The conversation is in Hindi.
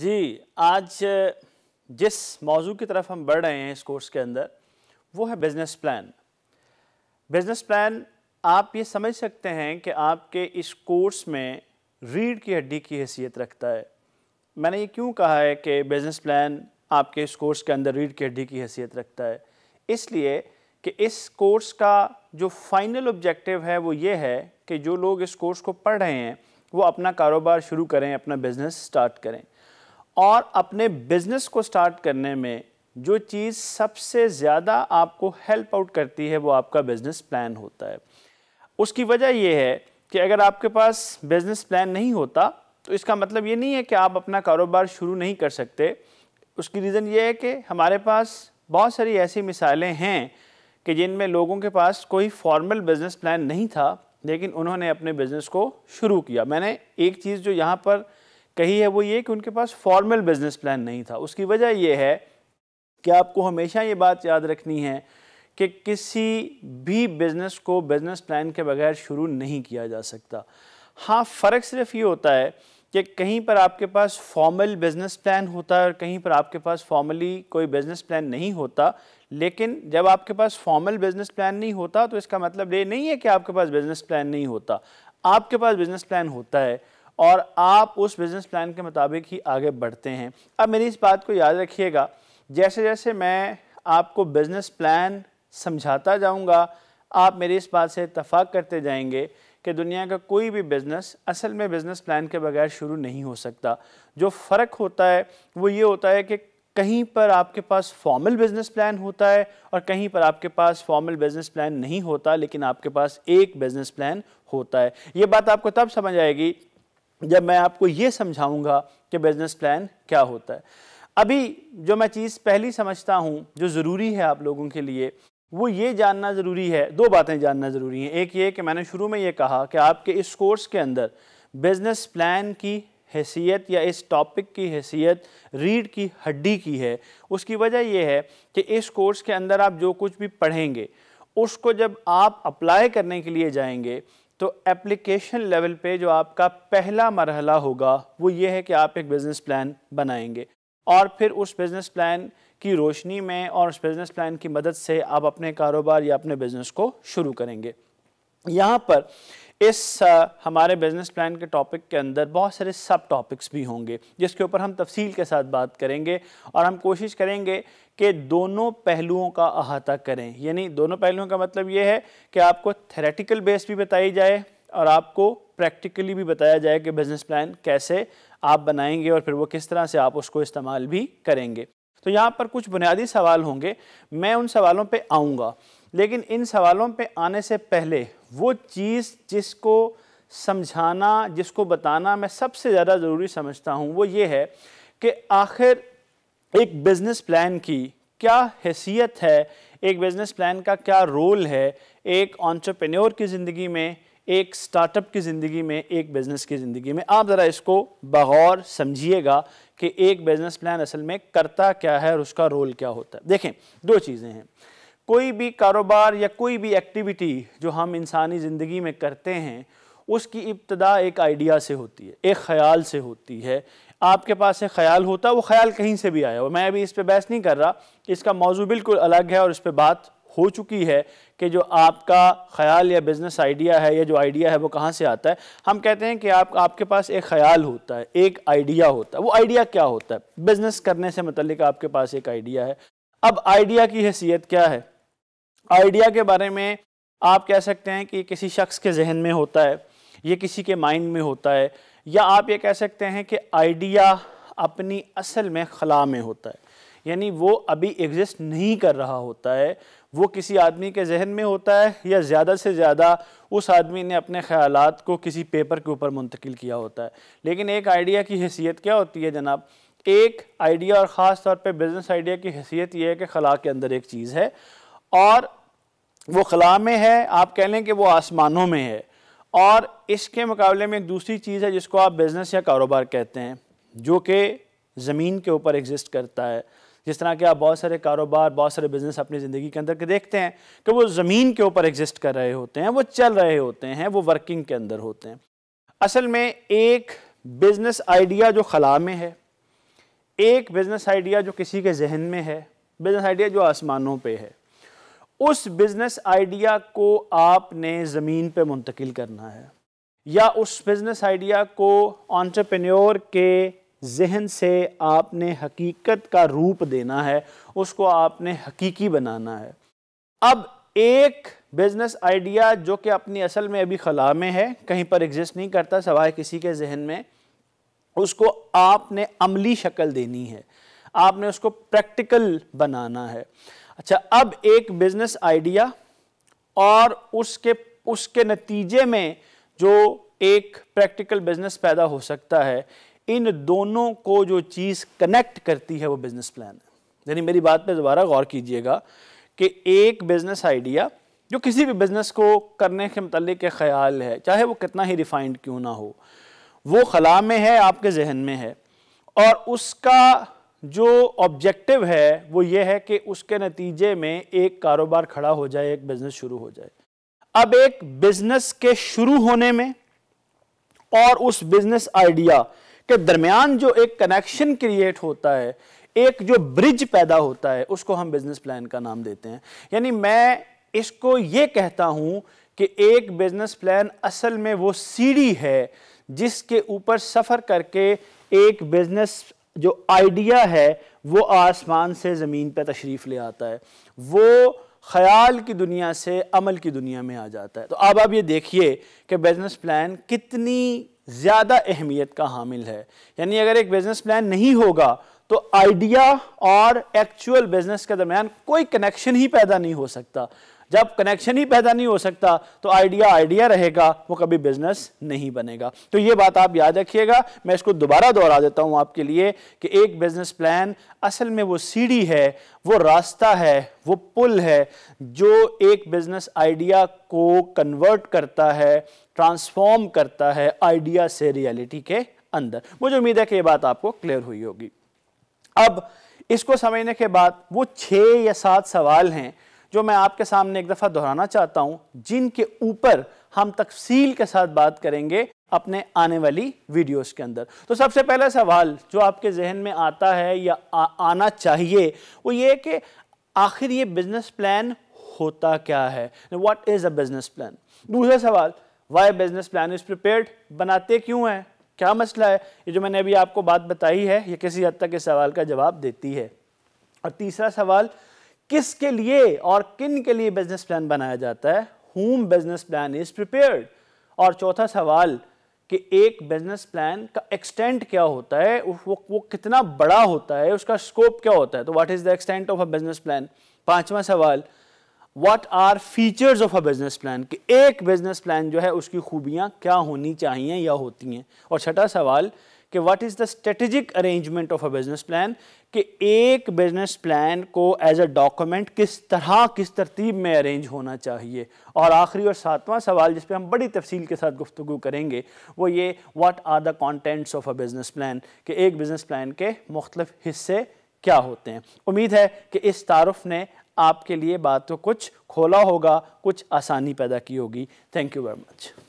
जी आज जिस मौजू की तरफ हम बढ़ रहे हैं इस कोर्स के अंदर वो है बिज़नेस प्लान बिज़नेस प्लान आप ये समझ सकते हैं कि आपके इस कोर्स में रीढ़ की हड्डी की हैसियत रखता है मैंने ये क्यों कहा है कि बिज़नेस प्लान आपके इस कोर्स के अंदर रीढ़ की हड्डी की हैसियत रखता है इसलिए कि इस कोर्स का जो फाइनल ऑब्जेक्टिव है वो ये है कि जो लोग इस कोर्स को पढ़ रहे हैं वो अपना कारोबार शुरू करें अपना बिज़नेस स्टार्ट करें और अपने बिजनेस को स्टार्ट करने में जो चीज़ सबसे ज़्यादा आपको हेल्प आउट करती है वो आपका बिज़नेस प्लान होता है उसकी वजह यह है कि अगर आपके पास बिज़नेस प्लान नहीं होता तो इसका मतलब ये नहीं है कि आप अपना कारोबार शुरू नहीं कर सकते उसकी रीज़न ये है कि हमारे पास बहुत सारी ऐसी मिसालें हैं कि जिनमें लोगों के पास कोई फॉर्मल बिज़नेस प्लान नहीं था लेकिन उन्होंने अपने बिज़नेस को शुरू किया मैंने एक चीज़ जो यहाँ पर कही है वो ये कि उनके पास फॉर्मल बिजनेस प्लान नहीं था उसकी वजह यह है कि आपको हमेशा ये बात याद रखनी है कि किसी भी बिज़नेस को बिज़नेस प्लान के बगैर शुरू नहीं किया जा सकता हाँ फ़र्क सिर्फ ये होता है कि कहीं पर आपके पास फॉर्मल बिज़नेस प्लान होता है और कहीं पर आपके पास फॉर्मली कोई बिज़नेस प्लान नहीं होता लेकिन जब आपके पास फॉर्मल बिज़नेस प्लान नहीं होता तो इसका मतलब ये नहीं है कि आपके पास बिज़नेस प्लान नहीं होता आपके पास बिज़नेस प्लान होता है और आप उस बिज़नेस प्लान के मुताबिक ही आगे बढ़ते हैं अब मेरी इस बात को याद रखिएगा जैसे जैसे मैं आपको बिज़नेस प्लान समझाता जाऊंगा आप मेरी इस बात से इतफाक़ करते जाएंगे कि दुनिया का कोई भी बिज़नेस असल में बिज़नेस प्लान के बगैर शुरू नहीं हो सकता जो फ़र्क होता है वो ये होता है कि कहीं पर आपके पास फॉर्मल बिज़नेस प्लान होता है और कहीं पर आपके पास फॉर्मल बिज़नेस प्लान नहीं होता लेकिन आपके पास एक बिज़नेस प्लान होता है ये बात आपको तब समझ आएगी जब मैं आपको ये समझाऊंगा कि बिज़नेस प्लान क्या होता है अभी जो मैं चीज़ पहली समझता हूँ जो ज़रूरी है आप लोगों के लिए वो ये जानना ज़रूरी है दो बातें जानना ज़रूरी हैं एक ये कि मैंने शुरू में ये कहा कि आपके इस कोर्स के अंदर बिज़नेस प्लान की हैसियत या इस टॉपिक की हैसियत रीड की हड्डी की है उसकी वजह यह है कि इस कोर्स के अंदर आप जो कुछ भी पढ़ेंगे उसको जब आप अप्लाई करने के लिए जाएंगे तो एप्लीकेशन लेवल पे जो आपका पहला मरहला होगा वो ये है कि आप एक बिज़नेस प्लान बनाएंगे और फिर उस बिज़नेस प्लान की रोशनी में और उस बिज़नेस प्लान की मदद से आप अपने कारोबार या अपने बिज़नेस को शुरू करेंगे यहाँ पर इस आ, हमारे बिज़नेस प्लान के टॉपिक के अंदर बहुत सारे सब टॉपिक्स भी होंगे जिसके ऊपर हम तफसील के साथ बात करेंगे और हम कोशिश करेंगे कि दोनों पहलुओं का अहाता करें यानी दोनों पहलुओं का मतलब ये है कि आपको थेरेटिकल बेस भी बताई जाए और आपको प्रैक्टिकली भी बताया जाए कि बिज़नेस प्लान कैसे आप बनाएंगे और फिर वो किस तरह से आप उसको इस्तेमाल भी करेंगे तो यहाँ पर कुछ बुनियादी सवाल होंगे मैं उन सवालों पे आऊँगा लेकिन इन सवालों पे आने से पहले वो चीज़ जिसको समझाना जिसको बताना मैं सबसे ज़्यादा ज़रूरी समझता हूँ वो ये है कि आखिर एक बिज़नेस प्लान की क्या हैसियत है एक बिज़नेस प्लान का क्या रोल है एक ऑन्टरप्रेन्योर की ज़िंदगी में एक स्टार्टअप की ज़िंदगी में एक बिज़नेस की ज़िंदगी में आप ज़रा इसको बगौर समझिएगा कि एक बिज़नेस प्लान असल में करता क्या है और उसका रोल क्या होता है देखें दो चीज़ें हैं कोई भी कारोबार या कोई भी एक्टिविटी जो हम इंसानी ज़िंदगी में करते हैं उसकी इब्तदा एक आइडिया से होती है एक ख्याल से होती है आपके पास एक ख्याल होता है वो ख्याल कहीं से भी आया हो मैं अभी इस पर बहस नहीं कर रहा इसका मौजू बिल्कुल अलग है और इस पर बात हो चुकी है कि जो आपका ख्याल या बिज़नेस आइडिया है या जो आइडिया है वो कहाँ से आता है हम कहते हैं कि आप आपके पास एक ख्याल होता है एक आइडिया होता है वो आइडिया क्या होता है बिज़नेस करने से मतलब आपके पास एक आइडिया है अब आइडिया की हैसियत क्या है आइडिया के बारे में आप कह सकते हैं कि किसी शख्स के जहन में होता है ये किसी के माइंड में होता है या आप ये कह सकते हैं कि आइडिया अपनी असल में खला में होता है यानी वो अभी एग्जिस्ट नहीं कर रहा होता है वो किसी आदमी के जहन में होता है या ज़्यादा से ज़्यादा उस आदमी ने अपने ख्याल को किसी पेपर के ऊपर मुंतकिल किया होता है लेकिन एक आइडिया की हैसियत क्या होती है जनाब एक आइडिया और ख़ास तौर पर बिज़नेस आइडिया की हैसियत यह है कि खला के अंदर एक चीज़ है और वो खला में है आप कह लें कि वो आसमानों में है और इसके मुकाबले में एक दूसरी चीज़ है जिसको आप बिज़नेस या कारोबार कहते हैं जो कि ज़मीन के ऊपर एग्जिस्ट करता है जिस तरह के आप बहुत सारे कारोबार बहुत सारे बिज़नेस अपनी ज़िंदगी के अंदर के देखते हैं कि वो ज़मीन के ऊपर एग्जिस्ट कर रहे होते हैं वो चल रहे होते हैं वो वर्किंग के अंदर होते हैं असल में एक बिज़नेस आइडिया जो खला में है एक बिज़नेस आइडिया जो किसी के जहन में है बिज़नेस आइडिया जो आसमानों पर है उस बिज़नेस आइडिया को आपने ज़मीन पे मुंतकिल करना है या उस बिज़नेस आइडिया को ऑन्टरप्रेन्योर के जहन से आपने हकीकत का रूप देना है उसको आपने हकीकी बनाना है अब एक बिज़नेस आइडिया जो कि अपनी असल में अभी खला में है कहीं पर एग्जिस्ट नहीं करता सवाए किसी के जहन में उसको आपने अमली शक्ल देनी है आपने उसको प्रैक्टिकल बनाना है अच्छा अब एक बिजनेस आइडिया और उसके उसके नतीजे में जो एक प्रैक्टिकल बिजनेस पैदा हो सकता है इन दोनों को जो चीज़ कनेक्ट करती है वो बिजनेस प्लान है यानी मेरी बात पे दोबारा गौर कीजिएगा कि एक बिजनेस आइडिया जो किसी भी बिजनेस को करने के मतलब के ख्याल है चाहे वो कितना ही रिफाइंड क्यों ना हो वो खला में है आपके जहन में है और उसका जो ऑब्जेक्टिव है वो ये है कि उसके नतीजे में एक कारोबार खड़ा हो जाए एक बिजनेस शुरू हो जाए अब एक बिजनेस के शुरू होने में और उस बिजनेस आइडिया के दरमियान जो एक कनेक्शन क्रिएट होता है एक जो ब्रिज पैदा होता है उसको हम बिजनेस प्लान का नाम देते हैं यानी मैं इसको ये कहता हूं कि एक बिजनेस प्लान असल में वो सीढ़ी है जिसके ऊपर सफ़र करके एक बिजनेस जो आइडिया है वो आसमान से ज़मीन पर तशरीफ़ ले आता है वो ख़याल की दुनिया से अमल की दुनिया में आ जाता है तो अब आप ये देखिए कि बिज़नेस प्लान कितनी ज़्यादा अहमियत का हामिल है यानी अगर एक बिज़नेस प्लान नहीं होगा तो आइडिया और एक्चुअल बिज़नेस के दरमियान कोई कनेक्शन ही पैदा नहीं हो सकता जब कनेक्शन ही पैदा नहीं हो सकता तो आइडिया आइडिया रहेगा वो कभी बिजनेस नहीं बनेगा तो ये बात आप याद रखिएगा मैं इसको दोबारा दोहरा देता हूँ आपके लिए कि एक बिजनेस प्लान असल में वो सीढ़ी है वो रास्ता है वो पुल है जो एक बिजनेस आइडिया को कन्वर्ट करता है ट्रांसफॉर्म करता है आइडिया से रियलिटी के अंदर मुझे उम्मीद है कि ये बात आपको क्लियर हुई होगी अब इसको समझने के बाद वो छः या सात सवाल हैं जो मैं आपके सामने एक दफ़ा दोहराना चाहता हूँ जिनके ऊपर हम तफसील के साथ बात करेंगे अपने आने वाली वीडियोस के अंदर तो सबसे पहला सवाल जो आपके जहन में आता है या आ, आना चाहिए वो ये कि आखिर ये बिज़नेस प्लान होता क्या है what is a business plan दूसरा सवाल why business plan is prepared बनाते क्यों हैं क्या मसला है ये जो मैंने अभी आपको बात बताई है ये किसी हद तक इस सवाल का जवाब देती है और तीसरा सवाल किसके लिए और किन के लिए बिजनेस प्लान बनाया जाता है how business plan is prepared और चौथा सवाल कि एक बिजनेस प्लान का एक्सटेंट क्या होता है वो वो कितना बड़ा होता है उसका स्कोप क्या होता है तो what is the extent of a business plan पांचवा सवाल what are features of a business plan कि एक बिजनेस प्लान जो है उसकी खूबियां क्या होनी चाहिए या होती हैं और छठा सवाल कि what is the strategic arrangement of a business plan कि एक बिजनेस प्लान को एज अ डॉक्यूमेंट किस तरह किस तरतीब में अरेंज होना चाहिए और आखिरी और सातवां सवाल जिस पे हम बड़ी तफसील के साथ गुफ्तु करेंगे वो ये what are the contents of a business plan कि एक बिजनेस प्लान के मुख्तफ हिस्से क्या होते हैं उम्मीद है कि इस तारफ़ ने आपके लिए बात तो कुछ खोला होगा कुछ आसानी पैदा की होगी थैंक यू वेरी मच